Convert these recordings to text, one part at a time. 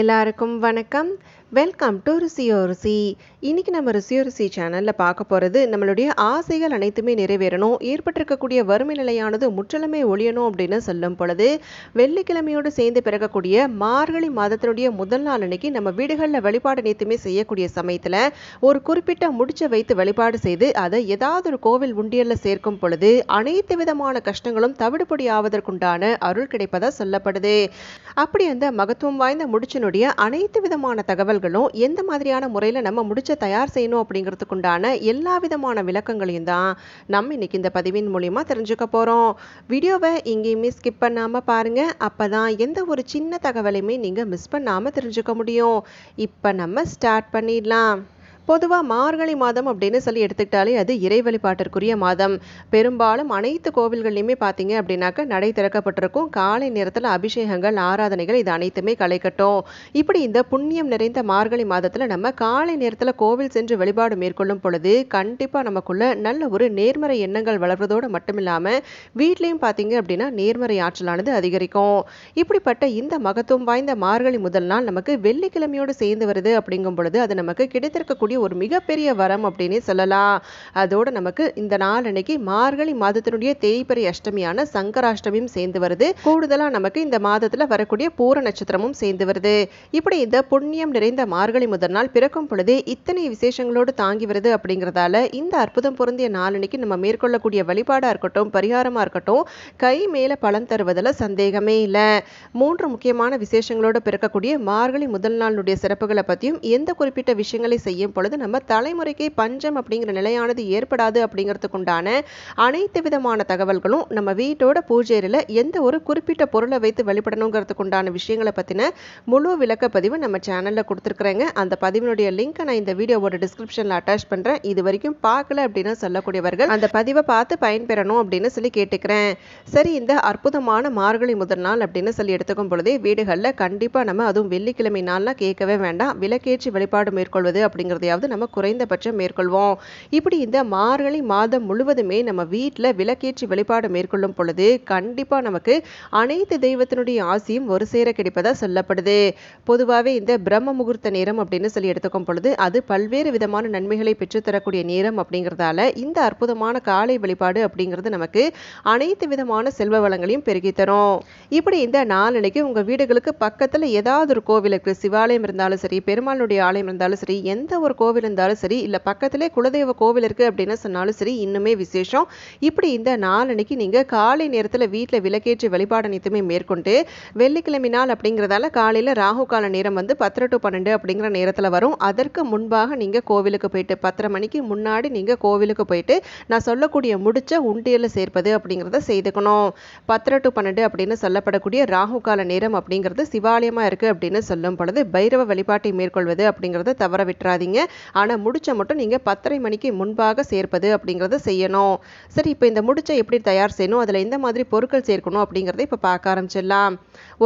எல்லாருக்கும் வணக்கம் welcome to ருசியோ ருசி இன்றைக்கி நம்ம ருசியோ ருசி சேனலில் பார்க்க போகிறது நம்மளுடைய ஆசைகள் அனைத்துமே நிறைவேறணும் ஏற்பட்டிருக்கக்கூடிய வறுமை நிலையானது முற்றிலுமே ஒழியணும் அப்படின்னு சொல்லும் பொழுது வெள்ளிக்கிழமையோடு சேர்ந்து பிறக்கக்கூடிய மார்கழி மாதத்தினுடைய முதல் நாள் அன்னைக்கு நம்ம வீடுகளில் வழிபாடு அனைத்துமே செய்யக்கூடிய சமயத்தில் ஒரு குறிப்பிட்ட முடிச்ச வைத்து வழிபாடு செய்து அதை ஏதாவது ஒரு கோவில் உண்டியலில் சேர்க்கும் பொழுது அனைத்து விதமான கஷ்டங்களும் தவிடுபடி ஆவதற்குண்டான அருள் கிடைப்பதாக சொல்லப்படுது அப்படி அந்த மகத்துவம் வாய்ந்த முடிச்ச ஆப்ரேஷனுடைய அனைத்து விதமான தகவல்களும் எந்த மாதிரியான முறையில் நம்ம முடிச்ச தயார் செய்யணும் அப்படிங்கிறதுக்குண்டான எல்லா விதமான விளக்கங்களையும் தான் நம்ம இன்றைக்கி இந்த பதிவின் மூலிமா தெரிஞ்சுக்க போகிறோம் வீடியோவை இங்கேயுமே ஸ்கிப் பண்ணாமல் பாருங்கள் அப்போ தான் எந்த ஒரு சின்ன தகவலையுமே நீங்கள் மிஸ் பண்ணாமல் தெரிஞ்சுக்க முடியும் இப்போ நம்ம ஸ்டார்ட் பண்ணிடலாம் பொதுவாக மார்கழி மாதம் அப்படின்னு சொல்லி எடுத்துக்கிட்டாலே அது இறை வழிபாட்டிற்குரிய மாதம் பெரும்பாலும் அனைத்து கோவில்கள்லையுமே பார்த்தீங்க அப்படின்னாக்க நடை திறக்கப்பட்டிருக்கும் காலை நேரத்தில் அபிஷேகங்கள் ஆராதனைகள் இது அனைத்துமே கலைக்கட்டும் இப்படி இந்த புண்ணியம் நிறைந்த மார்கழி மாதத்தில் நம்ம காலை நேரத்தில் கோவில் சென்று வழிபாடு மேற்கொள்ளும் பொழுது கண்டிப்பாக நமக்குள்ள நல்ல ஒரு நேர்மறை எண்ணங்கள் வளர்வதோடு மட்டும் இல்லாமல் வீட்லேயும் பார்த்தீங்க அப்படின்னா நேர்மறை ஆற்றலானது அதிகரிக்கும் இப்படிப்பட்ட இந்த மகத்துவம் வாய்ந்த மார்கழி முதல் நாள் நமக்கு வெள்ளிக்கிழமையோடு சேர்ந்து வருது அப்படிங்கும் பொழுது அது நமக்கு கிடைத்திருக்கக்கூடிய ஒரு மிகப்பெரிய வரம் அப்படின்னே சொல்லலாம் அதோடு நமக்கு இந்த நாள் அன்னைக்கு மார்கழி மாதத்தினுடைய தேய்பெரிய அஷ்டமியான சங்கராஷ்டமியும் சேர்ந்து வருது கூடுதலாக நமக்கு இந்த மாதத்தில் வரக்கூடிய பூர நட்சத்திரமும் சேர்ந்து வருது இப்படி இந்த புண்ணியம் நிறைந்த மார்கழி முதல் நாள் பிறக்கும் பொழுதே இத்தனை விசேஷங்களோடு தாங்கி வருது அப்படிங்கிறதால இந்த அற்புதம் பொருந்திய நாளனைக்கு நம்ம மேற்கொள்ளக்கூடிய வழிபாடாக இருக்கட்டும் பரிகாரமாக இருக்கட்டும் கை மேலே பலன் தருவதில் சந்தேகமே இல்லை மூன்று முக்கியமான விசேஷங்களோடு பிறக்கக்கூடிய மார்கழி முதல் நாளுடைய சிறப்புகளை பற்றியும் எந்த குறிப்பிட்ட விஷயங்களை செய்யும் பொழுது பொழுது நம்ம தலைமுறைக்கு பஞ்சம் அப்படிங்கிற நிலையானது ஏற்படாது அப்படிங்கிறதுக்குண்டான அனைத்து விதமான தகவல்களும் நம்ம வீட்டோட பூஜையில எந்த ஒரு குறிப்பிட்ட பொருளை வைத்து வெளிப்படணுங்கிறதுக்குண்டான விஷயங்களை பற்றின முழு விளக்க பதிவு நம்ம சேனலில் கொடுத்துருக்குறேங்க அந்த பதிவினுடைய லிங்க்கை நான் இந்த வீடியோவோட டிஸ்கிரிப்ஷனில் அட்டாச் பண்ணுறேன் இது வரைக்கும் பார்க்கல அப்படின்னு சொல்லக்கூடியவர்கள் அந்த பதிவை பார்த்து பயன்பெறணும் அப்படின்னு சொல்லி கேட்டுக்கிறேன் சரி இந்த அற்புதமான மார்கழி முதல் நாள் அப்படின்னு சொல்லி எடுத்துக்கும் பொழுதே வீடுகளில் கண்டிப்பாக நம்ம அதுவும் வெள்ளிக்கிழமை நாள்லாம் கேட்கவே வேண்டாம் விளக்கேற்றி வழிபாடு மேற்கொள்வது அப்படிங்கிறது முயற்சியாவது நம்ம குறைந்தபட்சம் மேற்கொள்வோம் இப்படி இந்த மார்கழி மாதம் முழுவதுமே நம்ம வீட்டில் விளக்கேற்றி வழிபாடு மேற்கொள்ளும் பொழுது கண்டிப்பாக நமக்கு அனைத்து தெய்வத்தினுடைய ஆசையும் ஒரு சேர கிடைப்பதாக சொல்லப்படுது பொதுவாகவே இந்த பிரம்ம முகூர்த்த நேரம் அப்படின்னு சொல்லி எடுத்துக்கும் பொழுது அது பல்வேறு விதமான நன்மைகளை பெற்றுத்தரக்கூடிய நேரம் அப்படிங்கிறதால இந்த அற்புதமான காலை வழிபாடு அப்படிங்கிறது நமக்கு அனைத்து விதமான செல்வ வளங்களையும் பெருகித்தரும் இப்படி இந்த நாளனைக்கு உங்கள் வீடுகளுக்கு பக்கத்தில் ஏதாவது ஒரு கோவிலுக்கு சிவாலயம் இருந்தாலும் சரி பெருமாளுடைய ஆலயம் இருந்தாலும் சரி எந்த ஒரு கோவில் இருந்தாலும் சரி இல்லை பக்கத்திலே குலதெய்வ கோவில் இருக்குது அப்படின்னு சொன்னாலும் சரி இன்னுமே விசேஷம் இப்படி இந்த நாளன்னைக்கு நீங்கள் காலை நேரத்தில் வீட்டில் விளக்கேற்றி வழிபாடு அனைத்துமே மேற்கொண்டு வெள்ளிக்கிழமை நாள் அப்படிங்கிறதால காலையில் ராகு கால நேரம் வந்து பத்திர டு பன்னெண்டு அப்படிங்கிற நேரத்தில் வரும் அதற்கு முன்பாக நீங்கள் கோவிலுக்கு போயிட்டு பத்தரை மணிக்கு முன்னாடி நீங்கள் கோவிலுக்கு போயிட்டு நான் சொல்லக்கூடிய முடிச்ச உண்டியலில் சேர்ப்பது அப்படிங்கிறத செய்துக்கணும் பத்தரை டு பன்னெண்டு அப்படின்னு சொல்லப்படக்கூடிய ராகு கால நேரம் அப்படிங்கிறது சிவாலயமாக இருக்குது அப்படின்னு சொல்லும் பொழுது பைரவ வழிபாட்டை மேற்கொள்வது அப்படிங்கிறத தவற விட்டுறாதீங்க ஆனால் முடிச்ச மட்டும் நீங்கள் பத்தரை மணிக்கு முன்பாக சேர்ப்பது அப்படிங்கிறத செய்யணும் சரி இப்போ இந்த முடிச்ச எப்படி தயார் செய்யணும் அதில் எந்த மாதிரி பொருட்கள் சேர்க்கணும் அப்படிங்கிறத இப்போ பார்க்க ஆரம்பிச்சிடலாம்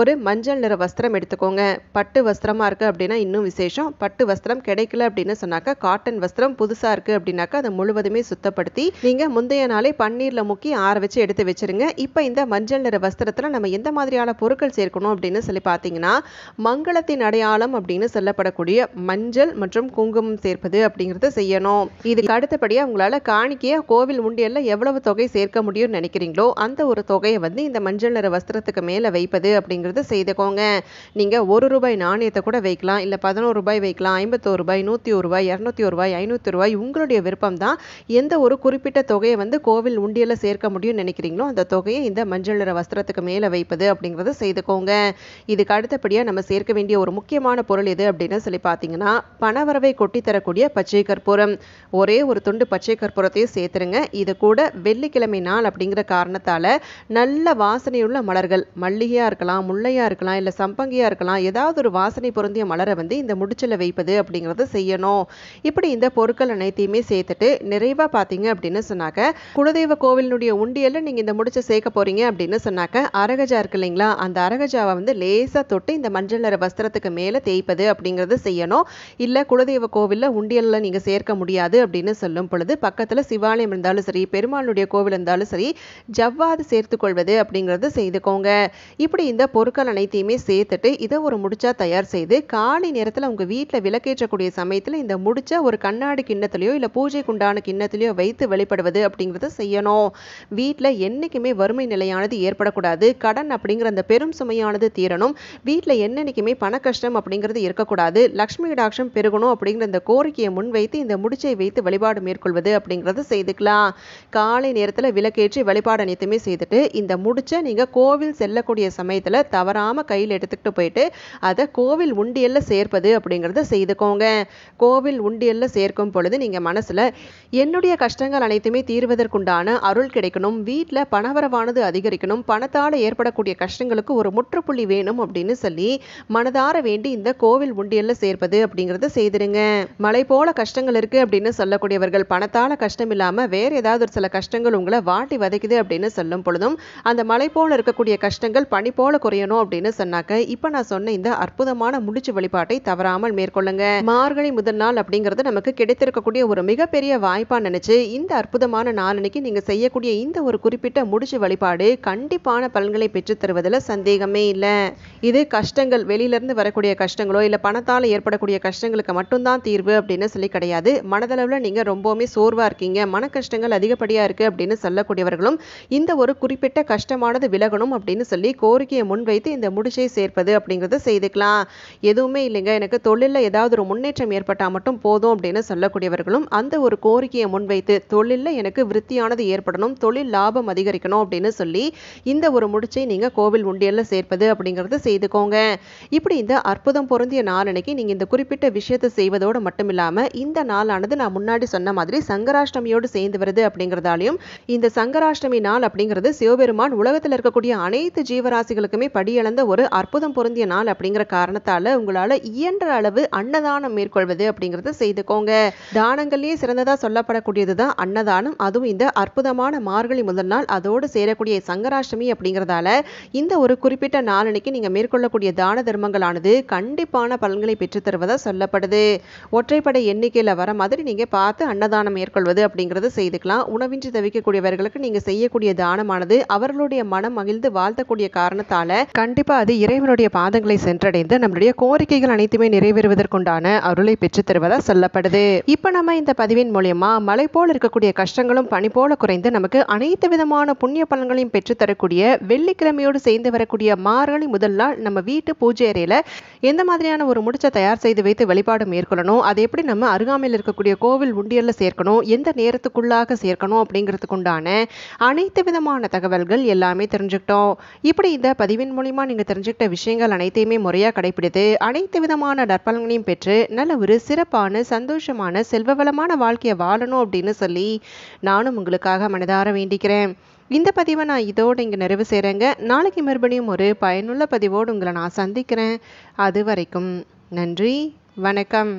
ஒரு மஞ்சள் நிற வஸ்திரம் எடுத்துக்கோங்க பட்டு வஸ்திரமாக இருக்குது அப்படின்னா இன்னும் விசேஷம் பட்டு வஸ்திரம் கிடைக்கல அப்படின்னு சொன்னாக்கா காட்டன் வஸ்திரம் புதுசாக இருக்குது அப்படின்னாக்கா அதை முழுவதுமே சுத்தப்படுத்தி நீங்கள் முந்தைய நாளே பன்னீரில் முக்கி ஆற வச்சு எடுத்து வச்சுருங்க இப்போ இந்த மஞ்சள் நிற வஸ்திரத்தில் நம்ம எந்த மாதிரியான பொருட்கள் சேர்க்கணும் அப்படின்னு சொல்லி பார்த்தீங்கன்னா மங்களத்தின் அடையாளம் அப்படின்னு சொல்லப்படக்கூடிய மஞ்சள் மற்றும் குங்குமம் சேர்ப்பது அப்படிங்கிறத செய்யணும் இதுக்கு அடுத்தபடியா உங்களால காணிக்கையா கோவில் உண்டியல்ல எவ்வளவு தொகை சேர்க்க முடியும்னு நினைக்கிறீங்களோ அந்த ஒரு தொகையை வந்து இந்த மஞ்சள் நிற வஸ்திரத்துக்கு மேல வைப்பது அப்படிங்கிறத செய்துக்கோங்க நீங்க ஒரு ரூபாய் நாணயத்தை கூட வைக்கலாம் இல்ல பதினோரு ரூபாய் வைக்கலாம் ஐம்பத்தோரு ரூபாய் நூத்தி ஒரு ரூபாய் இரநூத்தி ஒரு ரூபாய் ஐநூத்தி ரூபாய் உங்களுடைய விருப்பம் தான் எந்த ஒரு குறிப்பிட்ட தொகையை வந்து கோவில் உண்டியல்ல சேர்க்க முடியும்னு நினைக்கிறீங்களோ அந்த தொகையை இந்த மஞ்சள் நிற வஸ்திரத்துக்கு மேல வைப்பது அப்படிங்கிறத செய்துக்கோங்க இதுக்கு அடுத்தபடியா நம்ம சேர்க்க வேண்டிய ஒரு முக்கியமான பொருள் எது அப்படின்னு சொல்லி பாத்தீங்கன்னா பணவரவை கொட்டி தரக்கூடிய பச்சை கற்பூரம் ஒரே ஒரு துண்டு பச்சை கற்பூரத்தையும் சேர்த்துருங்க இது கூட வெள்ளிக்கிழமை நாள் அப்படிங்கிற காரணத்தால் நல்ல வாசனையுள்ள மலர்கள் மல்லிகையாக இருக்கலாம் முல்லையாக இருக்கலாம் இல்லை சம்பங்கியாக இருக்கலாம் ஏதாவது ஒரு வாசனை பொருந்திய மலரை வந்து இந்த முடிச்சில் வைப்பது அப்படிங்கிறத செய்யணும் இப்படி இந்த பொருட்கள் அனைத்தையுமே சேர்த்துட்டு நிறைவாக பார்த்தீங்க அப்படின்னு சொன்னாக்க குலதெய்வ கோவிலினுடைய உண்டியலில் நீங்கள் இந்த முடிச்சை சேர்க்க போகிறீங்க அப்படின்னு சொன்னாக்க அரகஜா இருக்கு இல்லைங்களா அந்த அரகஜாவை வந்து லேசாக தொட்டு இந்த மஞ்சள் நிற வஸ்திரத்துக்கு மேலே தேய்ப்பது அப்படிங்கிறது செய்யணும் இல்லை குலதெய்வ கோவில் கோவிலில் உண்டியலில் நீங்கள் சேர்க்க முடியாது அப்படின்னு சொல்லும் பொழுது பக்கத்தில் சிவாலயம் இருந்தாலும் சரி பெருமாளுடைய கோவில் இருந்தாலும் சரி ஜவ்வாது சேர்த்து கொள்வது அப்படிங்கிறது செய்துக்கோங்க இப்படி இந்த பொருட்கள் அனைத்தையுமே சேர்த்துட்டு இதை ஒரு முடிச்சா தயார் செய்து காலை நேரத்தில் உங்கள் வீட்டில் விளக்கேற்றக்கூடிய சமயத்தில் இந்த முடிச்சா ஒரு கண்ணாடி கிண்ணத்துலையோ இல்லை பூஜை குண்டான கிண்ணத்துலையோ வைத்து வெளிப்படுவது அப்படிங்கிறத செய்யணும் வீட்டில் என்றைக்குமே வறுமை நிலையானது ஏற்படக்கூடாது கடன் அப்படிங்கிற அந்த பெரும் சுமையானது தீரணும் வீட்டில் என்னென்னைக்குமே பண கஷ்டம் அப்படிங்கிறது இருக்கக்கூடாது லக்ஷ்மி கடாட்சம் பெருகணும் அப்படிங்கிற இந்த கோரிக்கையை முன்வைத்து இந்த முடிச்சை வைத்து வழிபாடு மேற்கொள்வது அப்படிங்கிறத செய்துக்கலாம் காலை நேரத்தில் விளக்கேற்றி வழிபாடு அனைத்துமே செய்துட்டு இந்த முடிச்சை நீங்கள் கோவில் செல்லக்கூடிய சமயத்தில் தவறாமல் கையில் எடுத்துக்கிட்டு போயிட்டு அதை கோவில் உண்டியலில் சேர்ப்பது அப்படிங்கிறத செய்துக்கோங்க கோவில் உண்டியலில் சேர்க்கும் பொழுது நீங்கள் மனசில் என்னுடைய கஷ்டங்கள் அனைத்துமே தீர்வதற்குண்டான அருள் கிடைக்கணும் வீட்டில் பணவரவானது அதிகரிக்கணும் பணத்தால் ஏற்படக்கூடிய கஷ்டங்களுக்கு ஒரு முற்றுப்புள்ளி வேணும் அப்படின்னு சொல்லி மனதார வேண்டி இந்த கோவில் உண்டியலில் சேர்ப்பது அப்படிங்கிறத செய்திருங்க மலை போல கஷ்டங்கள் இருக்கு அப்படின்னு சொல்லக்கூடியவர்கள் பணத்தால கஷ்டம் இல்லாம வேற ஏதாவது ஒரு சில கஷ்டங்கள் உங்களை வாட்டி வதைக்குது அப்படின்னு சொல்லும் பொழுதும் அந்த மலை போல இருக்கக்கூடிய கஷ்டங்கள் பனி போல குறையணும் அப்படின்னு சொன்னாக்க இப்ப நான் சொன்ன இந்த அற்புதமான முடிச்சு வழிபாட்டை தவறாமல் மேற்கொள்ளுங்க மார்கழி முதல் நாள் அப்படிங்கிறது நமக்கு கிடைத்திருக்கக்கூடிய ஒரு மிகப்பெரிய வாய்ப்பா நினைச்சு இந்த அற்புதமான நாளனைக்கு நீங்க செய்யக்கூடிய இந்த ஒரு குறிப்பிட்ட முடிச்சு வழிபாடு கண்டிப்பான பலன்களை பெற்று தருவதில் சந்தேகமே இல்லை இது கஷ்டங்கள் வெளியிலிருந்து வரக்கூடிய கஷ்டங்களோ இல்ல பணத்தால் ஏற்படக்கூடிய கஷ்டங்களுக்கு மட்டும்தான் தீர்வு தீர்வு அப்படின்னு சொல்லி கிடையாது மனதளவில் நீங்கள் ரொம்பவுமே சோர்வாக இருக்கீங்க மன கஷ்டங்கள் அதிகப்படியாக இருக்குது அப்படின்னு சொல்லக்கூடியவர்களும் இந்த ஒரு குறிப்பிட்ட கஷ்டமானது விலகணும் அப்படின்னு சொல்லி கோரிக்கையை முன்வைத்து இந்த முடிச்சை சேர்ப்பது அப்படிங்கிறத செய்துக்கலாம் எதுவுமே இல்லைங்க எனக்கு தொழிலில் ஏதாவது ஒரு முன்னேற்றம் ஏற்பட்டால் மட்டும் போதும் அப்படின்னு சொல்லக்கூடியவர்களும் அந்த ஒரு கோரிக்கையை முன்வைத்து தொழிலில் எனக்கு விருத்தியானது ஏற்படணும் தொழில் லாபம் அதிகரிக்கணும் அப்படின்னு சொல்லி இந்த ஒரு முடிச்சை நீங்கள் கோவில் உண்டியலில் சேர்ப்பது அப்படிங்கிறத செய்துக்கோங்க இப்படி இந்த அற்புதம் பொருந்திய நாளனைக்கு நீங்கள் இந்த குறிப்பிட்ட விஷயத்தை செய்வதோட மட்டும் இல்லாமல் இந்த நாளானது நான் முன்னாடி சொன்ன மாதிரி சங்கராஷ்டமியோடு சேர்ந்து வருது அப்படிங்கிறதாலையும் இந்த சங்கராஷ்டமி நாள் அப்படிங்கிறது சிவபெருமான் உலகத்தில் இருக்கக்கூடிய அனைத்து ஜீவராசிகளுக்குமே படியளந்த ஒரு அற்புதம் பொருந்திய நாள் அப்படிங்கிற காரணத்தால உங்களால் இயன்ற அளவு அன்னதானம் மேற்கொள்வது அப்படிங்கிறத செய்துக்கோங்க தானங்கள்லேயே சிறந்ததாக சொல்லப்படக்கூடியது தான் அன்னதானம் அதுவும் இந்த அற்புதமான மார்கழி முதல் நாள் அதோடு சேரக்கூடிய சங்கராஷ்டமி அப்படிங்கிறதால இந்த ஒரு குறிப்பிட்ட நாளனைக்கு நீங்கள் மேற்கொள்ளக்கூடிய தான தர்மங்களானது கண்டிப்பான பலன்களை பெற்றுத்தருவதாக சொல்லப்படுது ஒற்றைப்படை எண்ணிக்கையில் வர மாதிரி நீங்கள் பார்த்து அன்னதானம் மேற்கொள்வது அப்படிங்கிறது செய்துக்கலாம் உணவின்றி தவிக்கக்கூடியவர்களுக்கு நீங்கள் செய்யக்கூடிய தானமானது அவர்களுடைய மனம் மகிழ்ந்து வாழ்த்தக்கூடிய காரணத்தால் கண்டிப்பாக அது இறைவனுடைய பாதங்களை சென்றடைந்து நம்மளுடைய கோரிக்கைகள் அனைத்துமே நிறைவேறுவதற்குண்டான அருளை பெற்றுத் தருவதா சொல்லப்படுது இப்போ நம்ம இந்த பதிவின் மூலியமா மலை போல் இருக்கக்கூடிய கஷ்டங்களும் பணி போல குறைந்து நமக்கு அனைத்து விதமான புண்ணிய பலன்களையும் பெற்றுத்தரக்கூடிய வெள்ளிக்கிழமையோடு சேர்ந்து வரக்கூடிய மார்கழி முதல் நாள் நம்ம வீட்டு பூஜை அறையில் எந்த மாதிரியான ஒரு முடிச்சை தயார் செய்து வைத்து வழிபாடு மேற்கொள்ளணும் சேர்க்கணும் அதை எப்படி நம்ம அருகாமையில் இருக்கக்கூடிய கோவில் உண்டியலில் சேர்க்கணும் எந்த நேரத்துக்குள்ளாக சேர்க்கணும் அப்படிங்கிறதுக்குண்டான அனைத்து விதமான தகவல்கள் எல்லாமே தெரிஞ்சுக்கிட்டோம் இப்படி இந்த பதிவின் மூலிமா நீங்கள் தெரிஞ்சுக்கிட்ட விஷயங்கள் அனைத்தையுமே முறையாக கடைபிடித்து அனைத்து விதமான நற்பலன்களையும் பெற்று நல்ல ஒரு சிறப்பான சந்தோஷமான செல்வ வளமான வாழ்க்கையை வாழணும் அப்படின்னு சொல்லி நானும் உங்களுக்காக மனதார வேண்டிக்கிறேன் இந்த பதிவை நான் இதோடு இங்கே நிறைவு செய்கிறேங்க நாளைக்கு மறுபடியும் ஒரு பயனுள்ள பதிவோடு உங்களை நான் சந்திக்கிறேன் அது வரைக்கும் நன்றி வணக்கம்